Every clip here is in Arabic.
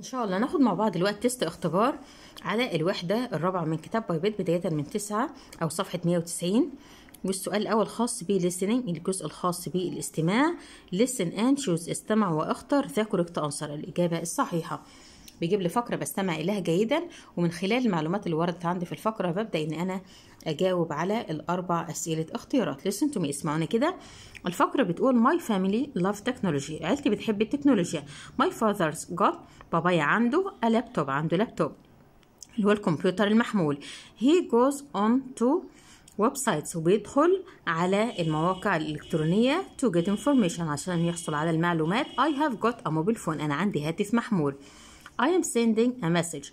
ان شاء الله ناخد مع بعض دلوقتي تيست اختبار على الوحده الرابعه من كتاب بايبيت بدايه من 9 او صفحه 190 والسؤال الاول خاص بليسننج الجزء الخاص بالاستماع لسن اند شوز استمع واختر ذا كوركت انسر الاجابه الصحيحه بيجيب لي فقره بستمع اليها جيدا ومن خلال المعلومات اللي وردت عندي في الفقره ببدا ان انا اجاوب على الاربع اسئله اختيارات to me اسمعوني كده الفقره بتقول my family love technology عيلتي بتحب التكنولوجيا my father's got بابايا عنده laptop عنده لابتوب اللي هو الكمبيوتر المحمول he goes on to websites وبيدخل على المواقع الإلكترونية to get information عشان يحصل على المعلومات I have got a mobile phone أنا عندي هاتف محمول I am sending a message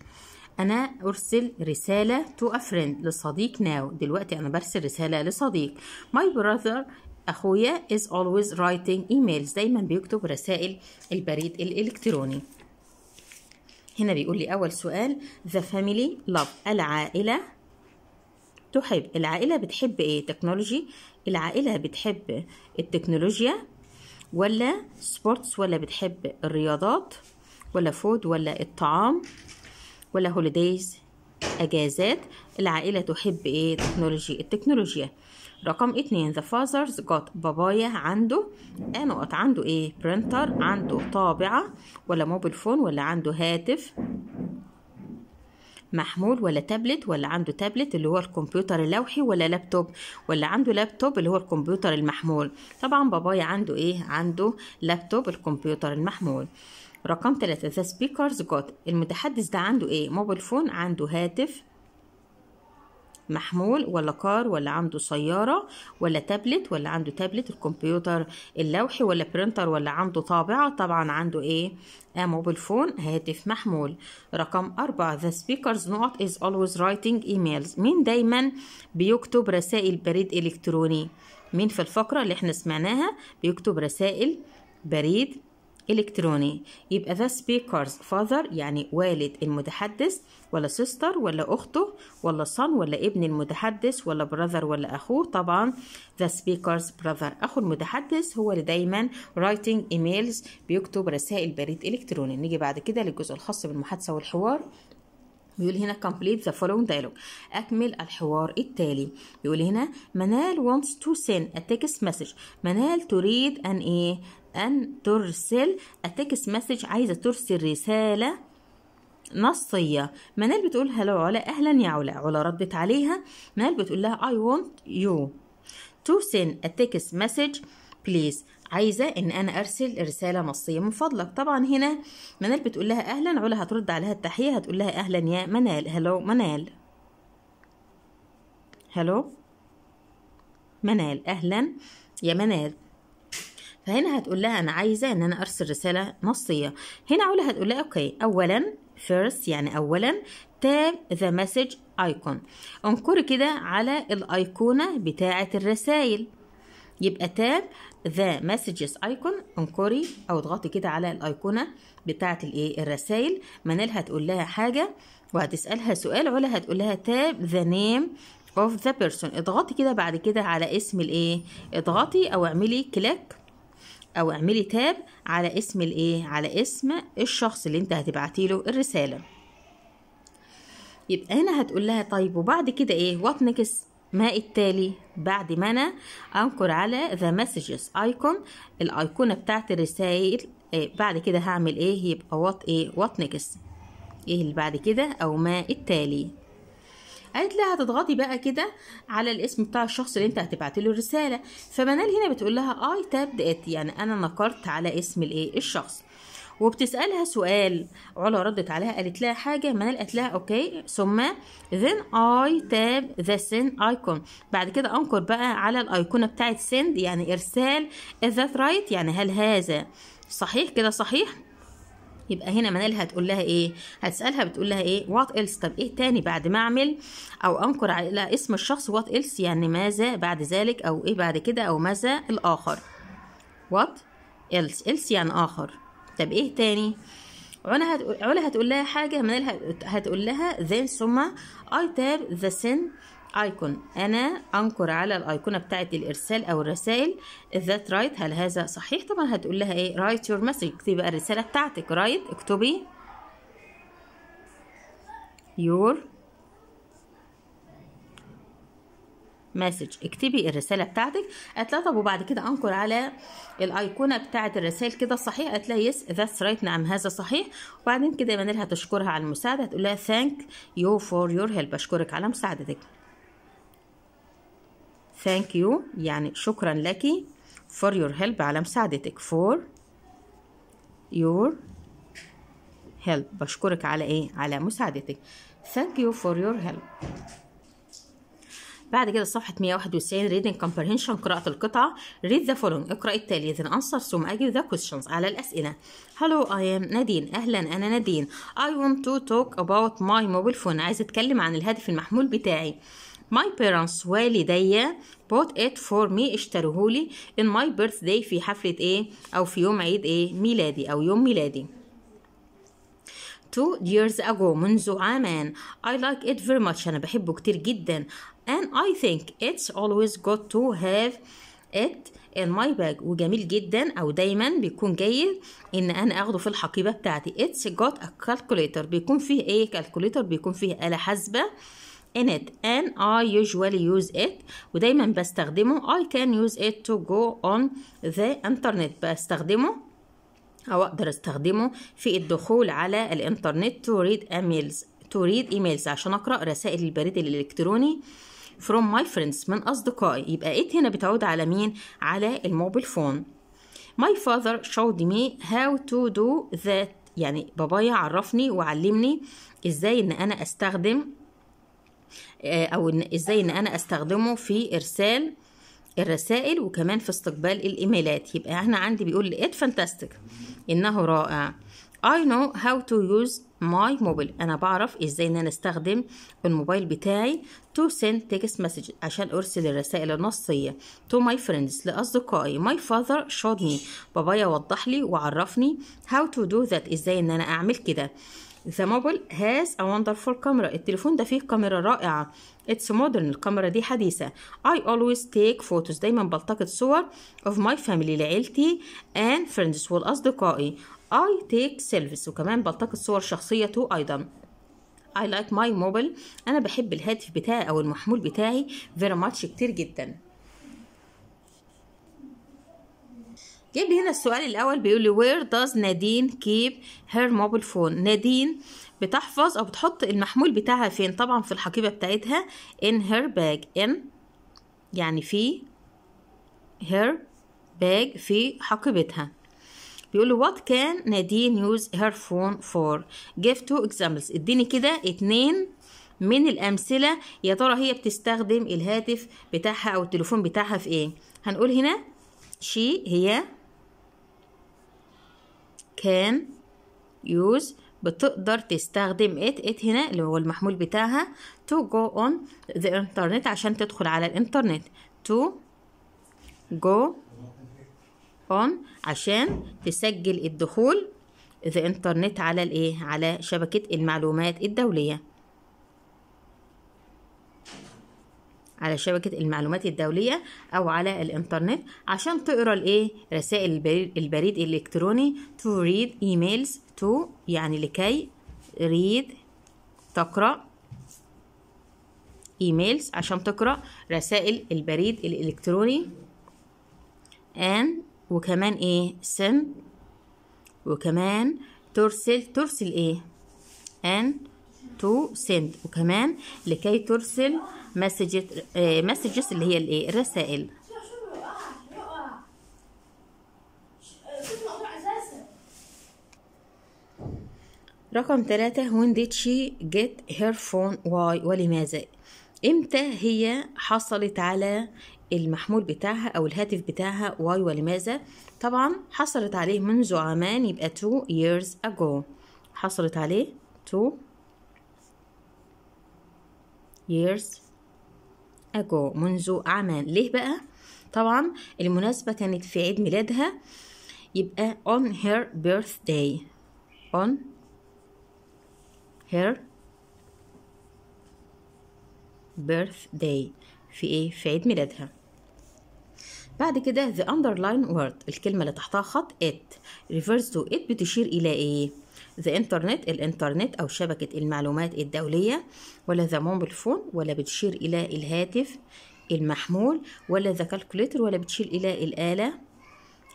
انا ارسل رساله تو ا فريند لصديق ناو دلوقتي انا برسل رساله لصديق ماي براذر اخويا از اولويز رايتنج ايميلز دايما بيكتب رسائل البريد الالكتروني هنا بيقول لي اول سؤال ذا فاميلي لاف العائله تحب العائله بتحب ايه تكنولوجي العائله بتحب التكنولوجيا ولا سبورتس ولا بتحب الرياضات ولا فود ولا الطعام ولا هوليديز اجازات العائله تحب ايه تكنولوجي التكنولوجيا رقم اتنين the fathers got بابايا عنده انقط آه، عنده ايه برينتر عنده طابعة ولا موبيل فون ولا عنده هاتف محمول ولا تابلت ولا عنده تابلت اللي هو الكمبيوتر اللوحي ولا لابتوب ولا عنده لابتوب اللي هو الكمبيوتر المحمول طبعا بابايا عنده ايه عنده لابتوب الكمبيوتر المحمول رقم ثلاثة ذا سبيكرز جوت المتحدث ده عنده ايه موبايل فون عنده هاتف محمول ولا كار ولا عنده سيارة ولا تابلت ولا عنده تابلت الكمبيوتر اللوحي ولا برينتر ولا عنده طابعة طبعا عنده ايه آه موبايل فون هاتف محمول رقم أربعة the speakers not is always writing emails مين دايما بيكتب رسائل بريد إلكتروني مين في الفقرة اللي احنا سمعناها بيكتب رسائل بريد إلكتروني يبقى ذا speaker's father يعني والد المتحدث ولا sister ولا أخته ولا son ولا ابن المتحدث ولا brother ولا أخوه طبعا ذا speaker's brother أخو المتحدث هو اللي دايما writing emails بيكتب رسائل بريد إلكتروني نيجي بعد كده للجزء الخاص بالمحادثة والحوار بيقول هنا complete the following dialogue أكمل الحوار التالي بيقول هنا منال wants to send a text message منال تريد أن إيه أن ترسل أتكس مسج عايزة ترسل رسالة نصية منال بتقول هلا علا أهلا يا علا علا ردت عليها منال بتقول لها I want you to send a text message please عايزة إن أنا أرسل رسالة نصية من فضلك طبعا هنا منال بتقول لها أهلا علا هترد عليها التحية هتقول لها أهلا يا منال هلو منال هلو منال أهلا يا منال فهنا هتقول لها انا عايزه ان انا ارسل رساله نصيه هنا علا هتقول لها اوكي اولا first يعني اولا تاب ذا مسج ايكون انقري كده على الايقونه بتاعه الرسائل يبقى تاب ذا messages ايكون انقري او اضغطي كده على الايقونه بتاعه الايه الرسائل منال هتقول لها حاجه وهتسالها سؤال علا هتقول لها تاب ذا نيم اوف ذا بيرسون اضغطي كده بعد كده على اسم الايه اضغطي او اعملي كليك او اعملي تاب على اسم الايه على اسم الشخص اللي انت هتبعتي له الرساله يبقى هنا هتقول لها طيب وبعد كده ايه وات ما التالي بعد ما انا انقر على ذا مسجز ايكون الايقونه بتاعت الرسائل إيه بعد كده هعمل ايه يبقى وات ايه وات ايه اللي بعد كده او ما التالي قالت لها هتضغطي بقى كده على الاسم بتاع الشخص اللي انت هتبعت له الرساله فمنال هنا بتقول لها اي تابد ات يعني انا نقرت على اسم الايه الشخص وبتسالها سؤال علا ردت عليها قالت لها حاجه منال قالت لها اوكي ثم then اي تاب ذا send ايكون بعد كده انقر بقى على الايقونه بتاعت send يعني ارسال is that right يعني هل هذا صحيح كده صحيح يبقى هنا منالها هتقول لها ايه هتسالها بتقول لها ايه وات ايلس طب ايه تاني بعد ما اعمل او انكر على اسم الشخص وات ايلس يعني ماذا بعد ذلك او ايه بعد كده او ماذا الاخر وات ايلس ايلس يعني اخر طب ايه تاني علا هتقول علا هتقول لها حاجه منالها هتقول لها then ثم I تاب the sin ايكون انا انكر على الايقونه بتاعه الارسال او الرسائل ذات رايت right. هل هذا صحيح طبعا هتقول لها ايه رايت يور مسج اكتبي بقى الرساله بتاعتك رايت right. اكتبي يور مسج اكتبي الرساله بتاعتك قالت لها طب وبعد كده انكر على الايقونه بتاعه الرسائل كده صحيح قالت لها يس ذاتس رايت نعم هذا صحيح وبعدين كده منيرها تشكرها على المساعده هتقول لها ثانك يو فور يور هيلب اشكرك على مساعدتك thank you يعني شكرا لك for your help على مساعدتك for your help بشكرك على ايه على مساعدتك thank you for your help بعد كده صفحة 191 reading comprehension قراءة القطعة read the following اقرأ التالي then answer ثم اجيب the questions على الأسئلة hello I am نادين أهلا أنا نادين I want to talk about my mobile phone عايز أتكلم عن الهاتف المحمول بتاعي My parents والدي bought it for me اشتروهولي in my birthday في حفلة ايه او في يوم عيد ايه ميلادي او يوم ميلادي two years ago منذ عامان I like it very much أنا بحبه كتير جدا and I think it's always good to have it in my bag وجميل جدا أو دايما بيكون جيد إن أنا أخده في الحقيبة بتاعتي it's got a calculator بيكون فيه إيه calculator بيكون فيه آلة حاسبة in it and I usually use it ودايما بستخدمه I can use it to go on the internet بستخدمه أو أقدر أستخدمه في الدخول على الإنترنت to read emails to read emails عشان أقرأ رسائل البريد الإلكتروني from my friends من أصدقائي يبقى it هنا بتعود على مين؟ على الموبيل فون My father showed me how to do that يعني بابايا عرفني وعلمني ازاي ان انا استخدم آه، او إن ازاي ان انا استخدمه في ارسال الرسائل وكمان في استقبال الايميلات يبقى احنا عندي بيقول لي ات فانتاستيك انه رائع I know how to use my mobile انا بعرف ازاي ان انا استخدم الموبايل بتاعي to send text messages عشان ارسل الرسائل النصيه to my friends لاصدقائي my father showed me بابايا وضح لي وعرفني how to do that ازاي ان انا اعمل كده The mobile has a wonderful camera. التليفون ده فيه كاميرا رائعة. It's modern. الكاميرا دي حديثة. I always take photos. دايما بلتقط صور of my family لعيلتي and friends والأصدقائي. I take selfies وكمان بلتقط صور شخصية تو أيضا. I like my mobile. أنا بحب الهاتف بتاعي أو المحمول بتاعي very much كتير جدا. جايب لي هنا السؤال الاول بيقول لي وير does نادين keep her mobile phone نادين بتحفظ او بتحط المحمول بتاعها فين طبعا في الحقيبه بتاعتها in her bag in يعني في her bag في حقيبتها بيقول له what can نادين use her phone for give two examples اديني كده اتنين من الامثله يا ترى هي بتستخدم الهاتف بتاعها او التليفون بتاعها في ايه هنقول هنا she هي can use بتقدر تستخدم it it هنا اللي هو المحمول بتاعها to go on the internet عشان تدخل على الانترنت to go on عشان تسجل الدخول the internet على الايه على شبكة المعلومات الدولية على شبكة المعلومات الدولية أو على الإنترنت عشان تقرأ الإيه رسائل البريد الإلكتروني to read emails to يعني لكي read تقرأ emails عشان تقرأ رسائل البريد الإلكتروني and وكمان إيه send وكمان ترسل ترسل إيه and to send وكمان لكي ترسل مسجز eh, اللي هي الايه الرسائل رقم ثلاثة when did she get her phone why ولماذا امتى هي حصلت على المحمول بتاعها او الهاتف بتاعها why ولماذا طبعا حصلت عليه منذ عامان يبقى two years ago حصلت عليه two years أجو منذ عامان ليه بقى؟ طبعا المناسبة كانت في عيد ميلادها يبقى on her birthday on her birthday في ايه في عيد ميلادها بعد كده the underline word الكلمة اللي تحتها خط it refers to it بتشير إلى إيه ذا انترنت الانترنت او شبكه المعلومات الدوليه ولا ذا موبل فون ولا بتشير الى الهاتف المحمول ولا ذا كالكوليتر ولا بتشير الى الاله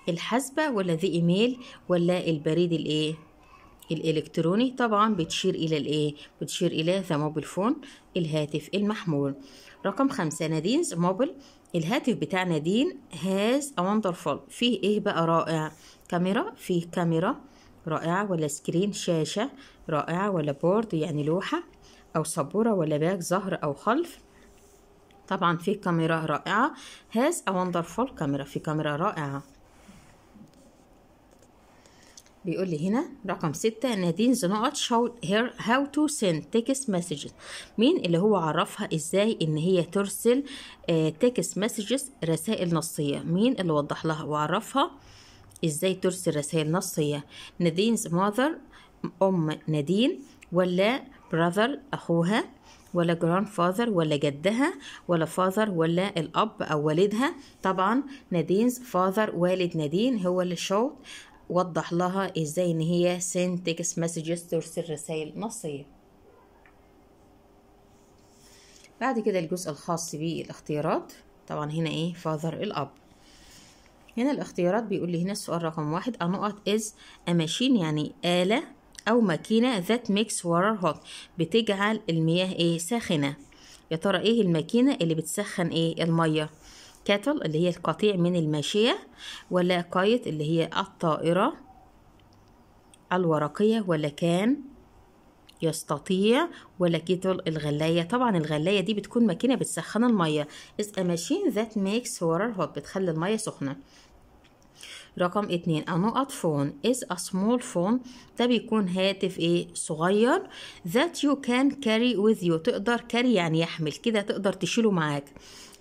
الحاسبه ولا ذا ايميل ولا البريد الايه الالكتروني طبعا بتشير الى الايه بتشير الى ذا موبل فون الهاتف المحمول رقم خمسة نادينز موبل الهاتف بتاع نادين هاز ا فيه ايه بقى رائع كاميرا فيه كاميرا رائعة ولا سكرين شاشة رائعة ولا بورد يعني لوحة أو سبورة ولا باك ظهر أو خلف طبعا في كاميرا رائعة هاز أ فول كاميرا في كاميرا رائعة بيقول لي هنا رقم ستة نادين زنقط شو هير هاو تو سند تكست مسجز مين اللي هو عرفها ازاي ان هي ترسل تكست آه، مسجز رسائل نصية مين اللي وضح لها وعرفها ازاي ترسل رسائل نصية نادينز ماذر أم نادين ولا براذر أخوها ولا جراند فاذر ولا جدها ولا فاذر ولا الأب أو والدها طبعا نادينز فاذر والد نادين هو اللي شوت وضح لها ازاي ان هي send text messages ترسل رسائل نصية بعد كده الجزء الخاص بالاختيارات طبعا هنا ايه فاذر الأب هنا الاختيارات بيقول لي هنا السؤال رقم واحد a نقط is a machine يعني آلة أو ماكينة that makes water hot بتجعل المياه إيه ساخنة يا ترى إيه الماكينة اللي بتسخن إيه المية كاتل اللي هي القطيع من الماشية ولا قايت اللي هي الطائرة الورقية ولا كان يستطيع ولك يدعو الغلاية طبعا الغلاية دي بتكون ماكينة بتسخن المية is a machine that makes water hot بتخلي المية سخنة رقم اتنين a phone is a small phone ده بيكون هاتف ايه صغير that you can carry with you تقدر carry يعني يحمل كده تقدر تشيله معاك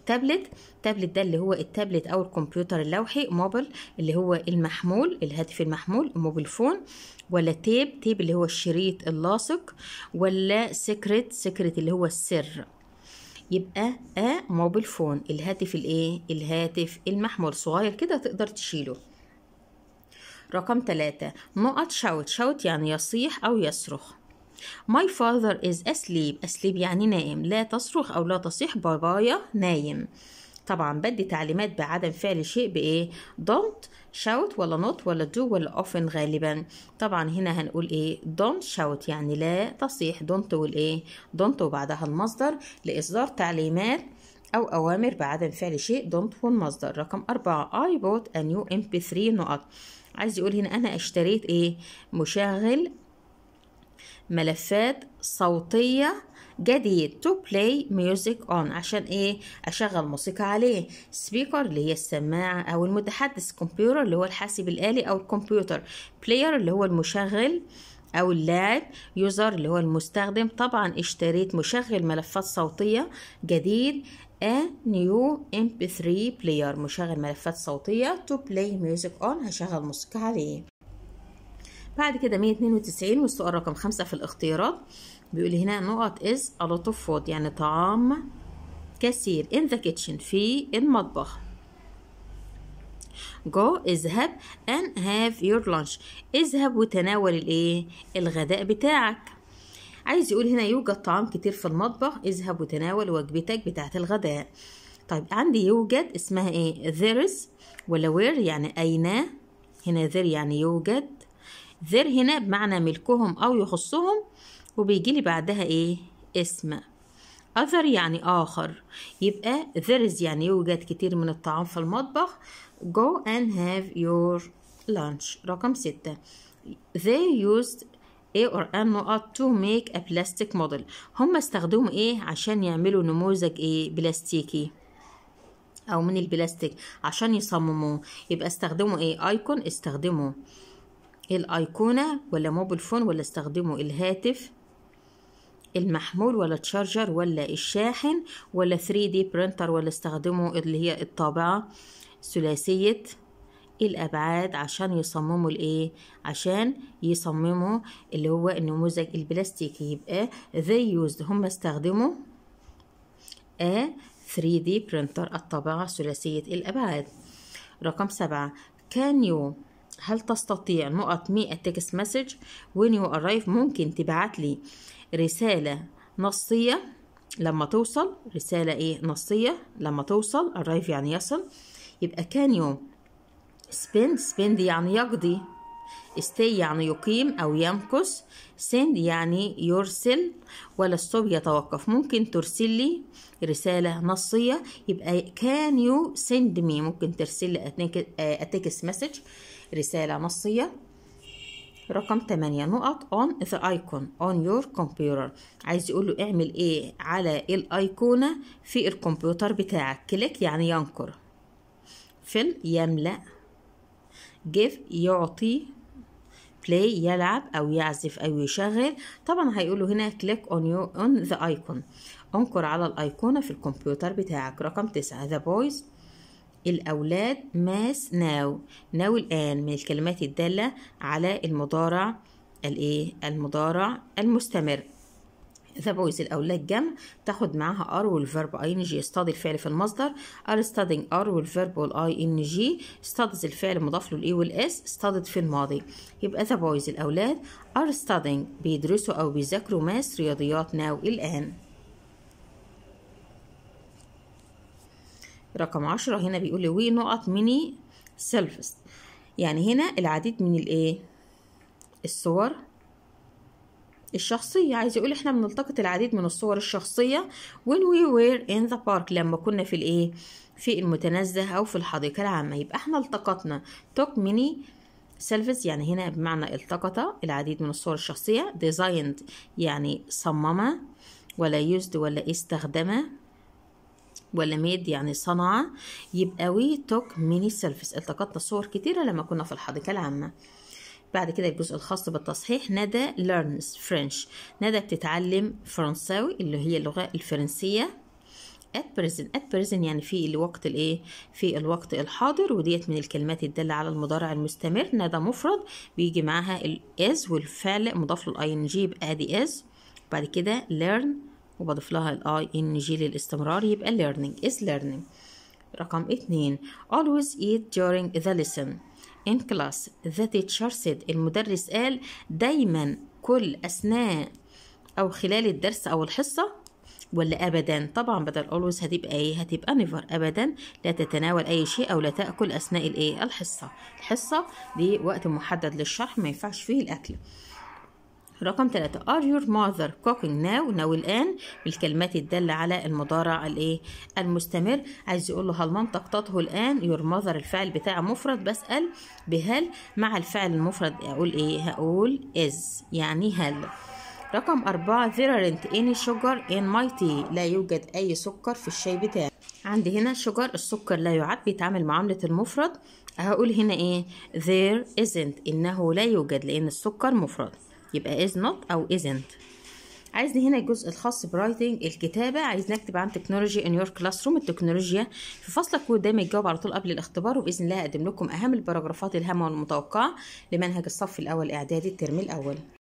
تابلت التابلت ده اللي هو التابلت او الكمبيوتر اللوحي موبل اللي هو المحمول الهاتف المحمول موبل فون ولا تيب تيب اللي هو الشريط اللاصق ولا سكرت سكرت اللي هو السر يبقى ا موبل فون الهاتف الايه الهاتف المحمول صغير كده تقدر تشيله رقم ثلاثة نقط شوت شوت يعني يصيح أو يصرخ My father is asleep asleep يعني نائم لا تصرخ أو لا تصيح بابايا نايم طبعا بدي تعليمات بعدم فعل شيء بايه don't shout ولا not ولا do ولا often غالبا طبعا هنا هنقول ايه don't shout يعني لا تصيح don't والايه don't وبعدها المصدر لاصدار تعليمات أو أوامر بعدم فعل شيء don't والمصدر رقم أربعة I bought a new mp3 نقط عايز يقول هنا أنا اشتريت إيه مشغل ملفات صوتية جديد to play music on عشان ايه اشغل موسيقى عليه speaker اللي هي السماعة او المتحدث computer اللي هو الحاسب الآلي او الكمبيوتر player اللي هو المشغل او اللاعب يوزر اللي هو المستخدم طبعا اشتريت مشغل ملفات صوتية جديد a new mp3 player مشغل ملفات صوتية to play music on هشغل موسيقى عليه بعد كده 192 والسؤال رقم خمسة في الاختيارات بيقول هنا نقط از الوت اوف فود يعني طعام كثير in the kitchen في المطبخ go اذهب and have your lunch اذهب وتناول الايه الغداء بتاعك عايز يقول هنا يوجد طعام كتير في المطبخ اذهب وتناول وجبتك بتاعه الغداء طيب عندي يوجد اسمها ايه there is ولا where يعني اين هنا there يعني يوجد ذر هنا بمعنى ملكهم أو يخصهم وبيجيلي بعدها إيه اسم أذر يعني آخر يبقى there is يعني يوجد إيه؟ كتير من الطعام في المطبخ go and have your lunch رقم ستة they used A or N نقط to make a plastic model هم استخدموا إيه عشان يعملوا نموذج إيه بلاستيكي أو من البلاستيك عشان يصمموه يبقى استخدموا إيه ايكون استخدموا الايقونة ولا موبيل فون ولا استخدمه الهاتف المحمول ولا تشارجر ولا الشاحن ولا 3 دي برينتر ولا استخدمه اللي هي الطابعة ثلاثية الابعاد عشان يصمموا الايه عشان يصمموا اللي هو النموذج البلاستيكي يبقى they used هم استخدموا a 3D printer الطابعة ثلاثية الأبعاد رقم سبعة can you هل تستطيع نقط 100 تكست مسج وين يو ارايف ممكن تبعت لي رسالة نصية لما توصل رسالة ايه نصية لما توصل ارايف يعني يصل يبقى كان you spend spend يعني يقضي stay يعني يقيم أو يمكث send يعني يرسل ولا الصوب يتوقف ممكن ترسل لي رسالة نصية يبقى can you send me ممكن ترسل لي a text message رسالة نصية رقم 8 نقط on the icon on your computer عايز يقول له اعمل ايه على الايقونة في الكمبيوتر بتاعك كليك يعني ينقر fill يملأ give يعطي بلاي يلعب او يعزف او يشغل طبعا له هنا كليك on, your on the icon انقر على الايقونه في الكمبيوتر بتاعك رقم تسعة the boys الأولاد ماس ناو ناو الآن من الكلمات الدالة على المضارع الايه المضارع المستمر ذا بويز الأولاد جمع تاخد معاها ار والفيرب اي ان جي استضي الفعل في المصدر ار ستادينج ار والفيرب والاي ان جي استضز الفعل مضاف له الاي والاس استضت في الماضي يبقى ذا بويز الأولاد ار ستادينج بيدرسوا أو بيذاكروا ماس رياضيات ناو الآن رقم عشرة هنا بيقول لي نقط ميني سيلفز يعني هنا العديد من الايه الصور الشخصية عايز يقول احنا بنلتقط العديد من الصور الشخصية when we were in the park لما كنا في الايه في المتنزه او في الحديقة العامة يبقى احنا التقطنا توك ميني selfies يعني هنا بمعنى التقط العديد من الصور الشخصية ديزايند يعني صمم ولا used ولا استخدمها ولا ميد يعني صنع يبقى وي توك ميني سيلفيس التقطنا صور كتيرة لما كنا في الحديقة العامة بعد كده الجزء الخاص بالتصحيح ندى ليرنز فرنش ندى بتتعلم فرنساوي اللي هي اللغة الفرنسية at present at present يعني في الوقت الايه في الوقت الحاضر وديت من الكلمات الدالة على المضارع المستمر ندى مفرد بيجي معاها الاز والفعل مضاف له ان جي يبقى ادي از بعد كده learn وبضيف لها الاي ان جي للاستمرار يبقى learning is learning رقم اتنين always eat during the lesson in class the teacher said المدرس قال دايما كل أثناء أو خلال الدرس أو الحصة ولا أبدا طبعا بدل always هتبقى ايه هتبقى never أبدا لا تتناول أي شيء أو لا تأكل أثناء الايه الحصة الحصة دي وقت محدد للشرح ما ينفعش فيه الأكل رقم 3 are your mother cooking now now الآن بالكلمات الدالة على المضارع الايه المستمر عايز يقول له هل مامتك تطهو الآن your mother الفعل بتاعه مفرد بسأل بهل مع الفعل المفرد أقول ايه هقول is يعني هل رقم أربعة there aren't any sugar in my tea لا يوجد أي سكر في الشاي بتاعي عندي هنا شجر السكر لا يعد بيتعامل معاملة المفرد هقول هنا ايه there isn't إنه لا يوجد لأن السكر مفرد يبقى is not أو isn't عايزني هنا الجزء الخاص برايتنج الكتابه عايز نكتب عن تكنولوجي ان يور كلاس روم التكنولوجيا في فصلك قدامي الجواب على طول قبل الاختبار وباذن الله اقدم لكم اهم الباراجرافات الهامه والمتوقعه لمنهج الصف الاول اعدادي الترم الاول